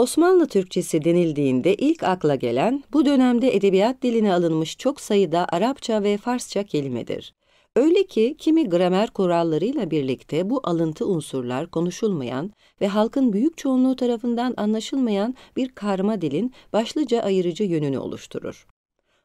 Osmanlı Türkçesi denildiğinde ilk akla gelen bu dönemde edebiyat diline alınmış çok sayıda Arapça ve Farsça kelimedir. Öyle ki kimi gramer kurallarıyla birlikte bu alıntı unsurlar konuşulmayan ve halkın büyük çoğunluğu tarafından anlaşılmayan bir karma dilin başlıca ayırıcı yönünü oluşturur.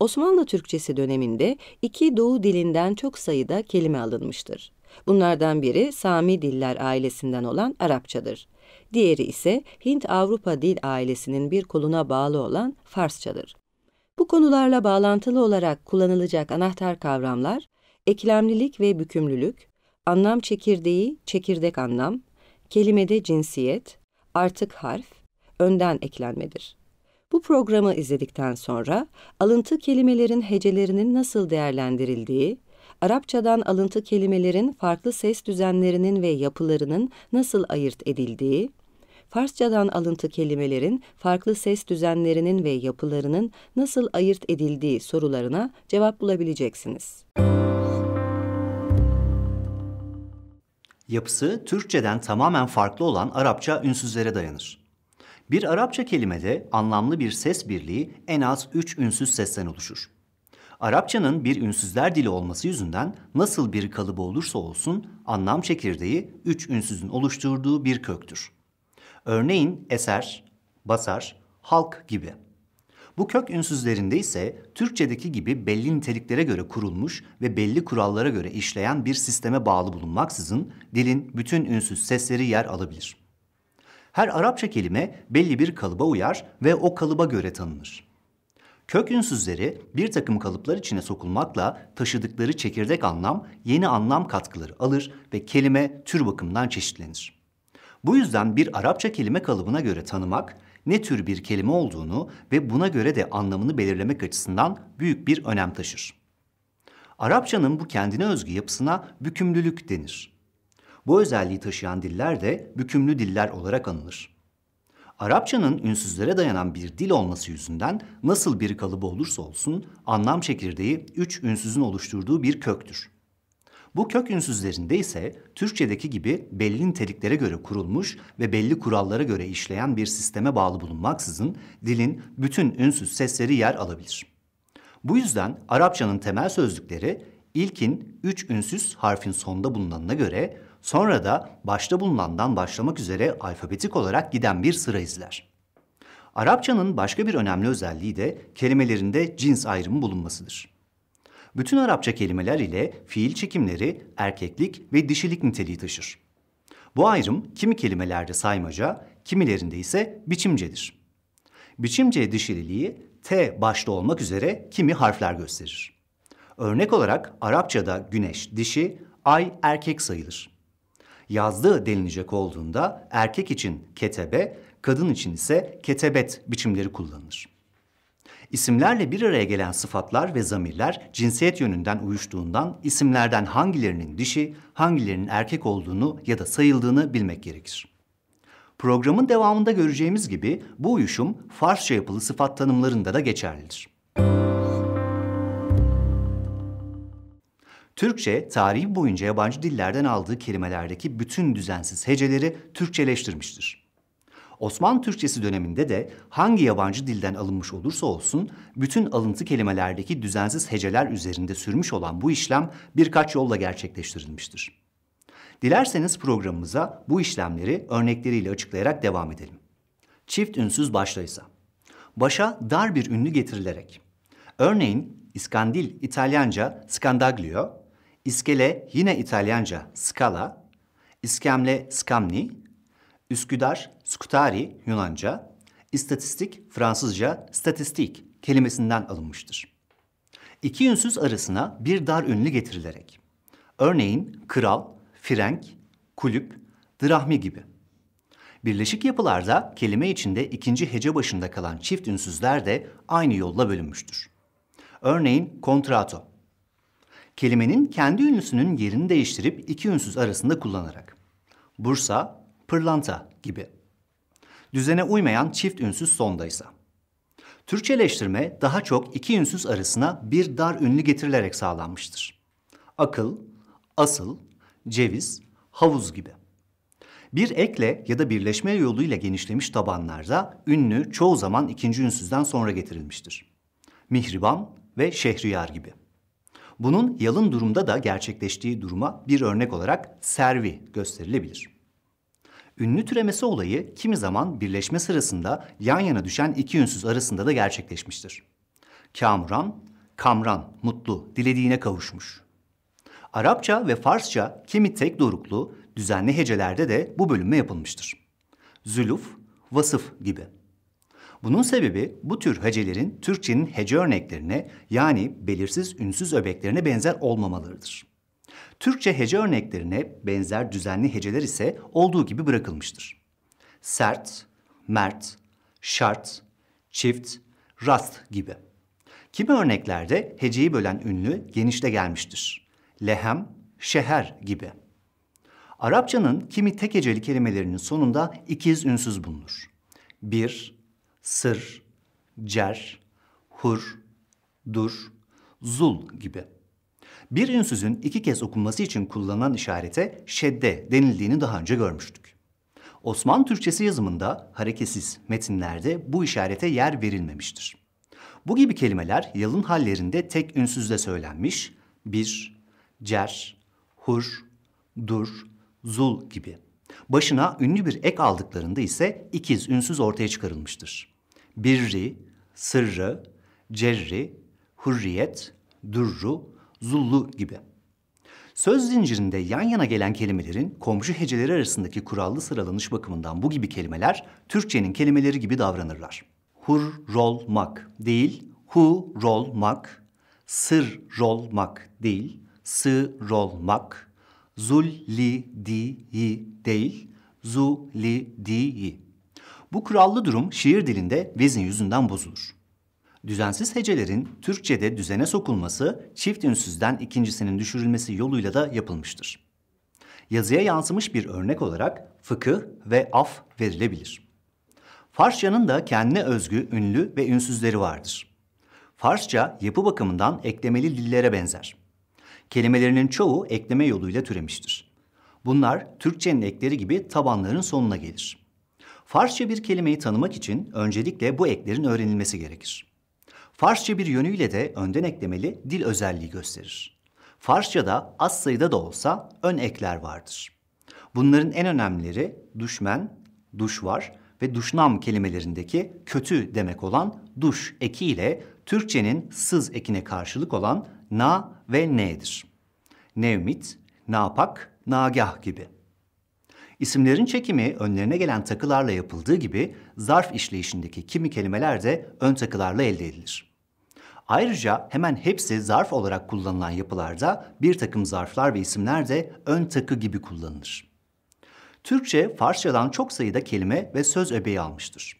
Osmanlı Türkçesi döneminde iki Doğu dilinden çok sayıda kelime alınmıştır. Bunlardan biri Sami diller ailesinden olan Arapçadır diğeri ise Hint-Avrupa dil ailesinin bir koluna bağlı olan Farsçadır. Bu konularla bağlantılı olarak kullanılacak anahtar kavramlar, eklemlilik ve bükümlülük, anlam çekirdeği, çekirdek anlam, kelimede cinsiyet, artık harf, önden eklenmedir. Bu programı izledikten sonra alıntı kelimelerin hecelerinin nasıl değerlendirildiği, Arapçadan alıntı kelimelerin farklı ses düzenlerinin ve yapılarının nasıl ayırt edildiği, Farsçadan alıntı kelimelerin farklı ses düzenlerinin ve yapılarının nasıl ayırt edildiği sorularına cevap bulabileceksiniz. Yapısı Türkçeden tamamen farklı olan Arapça ünsüzlere dayanır. Bir Arapça kelimede anlamlı bir ses birliği en az 3 ünsüz sesten oluşur. Arapçanın bir ünsüzler dili olması yüzünden nasıl bir kalıbı olursa olsun anlam çekirdeği üç ünsüzün oluşturduğu bir köktür. Örneğin eser, basar, halk gibi. Bu kök ünsüzlerinde ise Türkçedeki gibi belli niteliklere göre kurulmuş ve belli kurallara göre işleyen bir sisteme bağlı bulunmaksızın dilin bütün ünsüz sesleri yer alabilir. Her Arapça kelime belli bir kalıba uyar ve o kalıba göre tanınır. Kök ünsüzleri bir takım kalıplar içine sokulmakla taşıdıkları çekirdek anlam yeni anlam katkıları alır ve kelime tür bakımından çeşitlenir. Bu yüzden bir Arapça kelime kalıbına göre tanımak ne tür bir kelime olduğunu ve buna göre de anlamını belirlemek açısından büyük bir önem taşır. Arapçanın bu kendine özgü yapısına bükümlülük denir. Bu özelliği taşıyan diller de bükümlü diller olarak anılır. Arapçanın ünsüzlere dayanan bir dil olması yüzünden nasıl bir kalıbı olursa olsun anlam çekirdeği üç ünsüzün oluşturduğu bir köktür. Bu kök ünsüzlerinde ise Türkçedeki gibi belli niteliklere göre kurulmuş ve belli kurallara göre işleyen bir sisteme bağlı bulunmaksızın dilin bütün ünsüz sesleri yer alabilir. Bu yüzden Arapçanın temel sözlükleri ilkin üç ünsüz harfin sonda bulunanına göre Sonra da başta bulunandan başlamak üzere alfabetik olarak giden bir sıra izler. Arapçanın başka bir önemli özelliği de kelimelerinde cins ayrımı bulunmasıdır. Bütün Arapça kelimeler ile fiil çekimleri erkeklik ve dişilik niteliği taşır. Bu ayrım kimi kelimelerde saymaca, kimilerinde ise biçimcedir. Biçimce dişililiği T başta olmak üzere kimi harfler gösterir. Örnek olarak Arapçada güneş dişi, ay erkek sayılır yazdığı denilecek olduğunda erkek için ketebe, kadın için ise ketebet biçimleri kullanılır. İsimlerle bir araya gelen sıfatlar ve zamirler cinsiyet yönünden uyuştuğundan isimlerden hangilerinin dişi, hangilerinin erkek olduğunu ya da sayıldığını bilmek gerekir. Programın devamında göreceğimiz gibi bu uyuşum Farsça yapılı sıfat tanımlarında da geçerlidir. Müzik Türkçe, tarihi boyunca yabancı dillerden aldığı kelimelerdeki bütün düzensiz heceleri Türkçeleştirmiştir. Osmanlı Türkçesi döneminde de hangi yabancı dilden alınmış olursa olsun bütün alıntı kelimelerdeki düzensiz heceler üzerinde sürmüş olan bu işlem birkaç yolla gerçekleştirilmiştir. Dilerseniz programımıza bu işlemleri örnekleriyle açıklayarak devam edelim. Çift ünsüz başlaysa. Başa dar bir ünlü getirilerek. Örneğin İskandil İtalyanca Scandaglio, İskele yine İtalyanca scala, iskemle skamni, Üsküdar skutari Yunanca, İstatistik Fransızca statistik kelimesinden alınmıştır. İki ünsüz arasına bir dar ünlü getirilerek. Örneğin kral, frenk, kulüp, drahmi gibi. Birleşik yapılarda kelime içinde ikinci hece başında kalan çift ünsüzler de aynı yolla bölünmüştür. Örneğin kontrato kelimenin kendi ünlüsünün yerini değiştirip iki ünsüz arasında kullanarak. Bursa, pırlanta gibi. Düzene uymayan çift ünsüz sondaysa. Türkçeleştirme daha çok iki ünsüz arasına bir dar ünlü getirilerek sağlanmıştır. Akıl, asıl, ceviz, havuz gibi. Bir ekle ya da birleşme yoluyla genişlemiş tabanlarda ünlü çoğu zaman ikinci ünsüzden sonra getirilmiştir. Mihriban ve Şehriyar gibi. Bunun yalın durumda da gerçekleştiği duruma bir örnek olarak servi gösterilebilir. Ünlü türemesi olayı kimi zaman birleşme sırasında yan yana düşen iki ünsüz arasında da gerçekleşmiştir. Kamuran, Kamran, mutlu, dilediğine kavuşmuş. Arapça ve Farsça kimi tek doruklu, düzenli hecelerde de bu bölünme yapılmıştır. Züluf, vasıf gibi. Bunun sebebi bu tür hecelerin Türkçenin hece örneklerine yani belirsiz ünsüz öbeklerine benzer olmamalarıdır. Türkçe hece örneklerine benzer düzenli heceler ise olduğu gibi bırakılmıştır. Sert, mert, şart, çift, rast gibi. Kimi örneklerde heceyi bölen ünlü genişle gelmiştir. Lehem, şeher gibi. Arapçanın kimi tek heceli kelimelerinin sonunda ikiz ünsüz bulunur. Bir, sır, cer, hur, dur, zul gibi. Bir ünsüzün iki kez okunması için kullanılan işarete şedde denildiğini daha önce görmüştük. Osmanlı Türkçesi yazımında hareketsiz metinlerde bu işarete yer verilmemiştir. Bu gibi kelimeler yalın hallerinde tek ünsüzle söylenmiş bir, cer, hur, dur, zul gibi. Başına ünlü bir ek aldıklarında ise ikiz ünsüz ortaya çıkarılmıştır. Birri, Sırrı, Cerri, Hürriyet, Durru, Zullu gibi. Söz zincirinde yan yana gelen kelimelerin komşu heceleri arasındaki kurallı sıralanış bakımından bu gibi kelimeler Türkçenin kelimeleri gibi davranırlar. Hur Hurrolmak değil, Hu hurolmak, sırrolmak değil, Sı sırrolmak, zullidiyi değil, zulidiyi. Bu kurallı durum şiir dilinde vezin yüzünden bozulur. Düzensiz hecelerin Türkçe'de düzene sokulması çift ünsüzden ikincisinin düşürülmesi yoluyla da yapılmıştır. Yazıya yansımış bir örnek olarak fıkıh ve af verilebilir. Farsçanın da kendine özgü ünlü ve ünsüzleri vardır. Farsça yapı bakımından eklemeli dillere benzer. Kelimelerinin çoğu ekleme yoluyla türemiştir. Bunlar Türkçenin ekleri gibi tabanların sonuna gelir.'' Farsça bir kelimeyi tanımak için öncelikle bu eklerin öğrenilmesi gerekir. Farsça bir yönüyle de önden eklemeli dil özelliği gösterir. Farsça'da az sayıda da olsa ön ekler vardır. Bunların en önemlileri düşmen, duşvar ve duşnam kelimelerindeki kötü demek olan duş eki ile Türkçenin sız ekine karşılık olan na ve ne'dir. Nevmit, napak, nagah gibi. İsimlerin çekimi önlerine gelen takılarla yapıldığı gibi zarf işleyişindeki kimi kelimeler de ön takılarla elde edilir. Ayrıca hemen hepsi zarf olarak kullanılan yapılarda bir takım zarflar ve isimler de ön takı gibi kullanılır. Türkçe, Farsçadan çok sayıda kelime ve söz öbeği almıştır.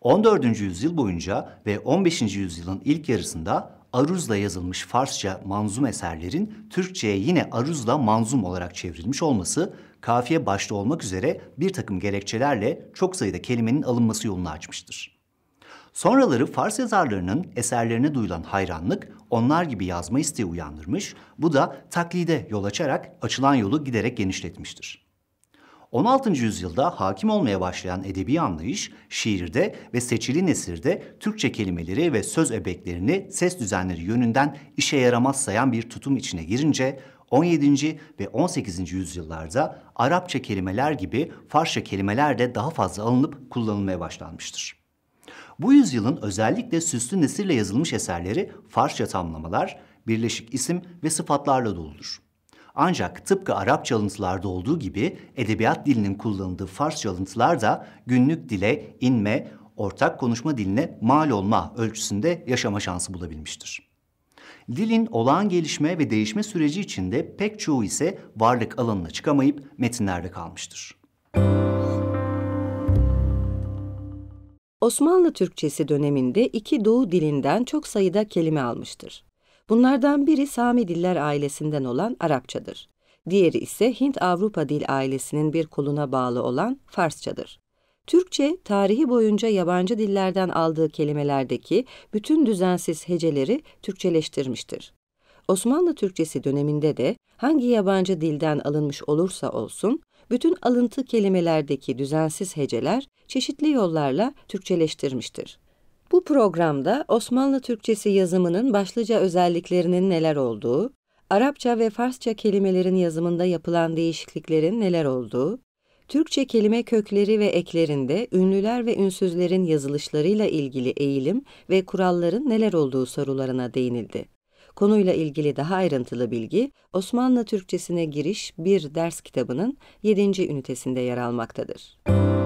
14. yüzyıl boyunca ve 15. yüzyılın ilk yarısında aruzla yazılmış Farsça manzum eserlerin Türkçe'ye yine aruzla manzum olarak çevrilmiş olması kafiye başta olmak üzere bir takım gerekçelerle çok sayıda kelimenin alınması yolunu açmıştır. Sonraları Fars yazarlarının eserlerine duyulan hayranlık onlar gibi yazma isteği uyandırmış, bu da taklide yol açarak açılan yolu giderek genişletmiştir. 16. yüzyılda hakim olmaya başlayan edebi anlayış, şiirde ve seçili nesirde Türkçe kelimeleri ve söz ebeklerini ses düzenleri yönünden işe yaramaz sayan bir tutum içine girince 17. ve 18. yüzyıllarda Arapça kelimeler gibi Farsça kelimeler de daha fazla alınıp kullanılmaya başlanmıştır. Bu yüzyılın özellikle süslü nesirle yazılmış eserleri Farsça tamlamalar, birleşik isim ve sıfatlarla doludur. Ancak tıpkı Arapça alıntılarda olduğu gibi edebiyat dilinin kullanıldığı Farsça alıntılar da günlük dile inme, ortak konuşma diline mal olma ölçüsünde yaşama şansı bulabilmiştir. Dilin olağan gelişme ve değişme süreci içinde pek çoğu ise varlık alanına çıkamayıp metinlerde kalmıştır. Osmanlı Türkçesi döneminde iki Doğu dilinden çok sayıda kelime almıştır. Bunlardan biri Sami diller ailesinden olan Arapçadır. Diğeri ise Hint-Avrupa dil ailesinin bir koluna bağlı olan Farsçadır. Türkçe, tarihi boyunca yabancı dillerden aldığı kelimelerdeki bütün düzensiz heceleri Türkçeleştirmiştir. Osmanlı Türkçesi döneminde de hangi yabancı dilden alınmış olursa olsun, bütün alıntı kelimelerdeki düzensiz heceler çeşitli yollarla Türkçeleştirmiştir. Bu programda Osmanlı Türkçesi yazımının başlıca özelliklerinin neler olduğu, Arapça ve Farsça kelimelerin yazımında yapılan değişikliklerin neler olduğu, Türkçe kelime kökleri ve eklerinde ünlüler ve ünsüzlerin yazılışlarıyla ilgili eğilim ve kuralların neler olduğu sorularına değinildi. Konuyla ilgili daha ayrıntılı bilgi Osmanlı Türkçesine Giriş bir ders kitabının 7. ünitesinde yer almaktadır. Müzik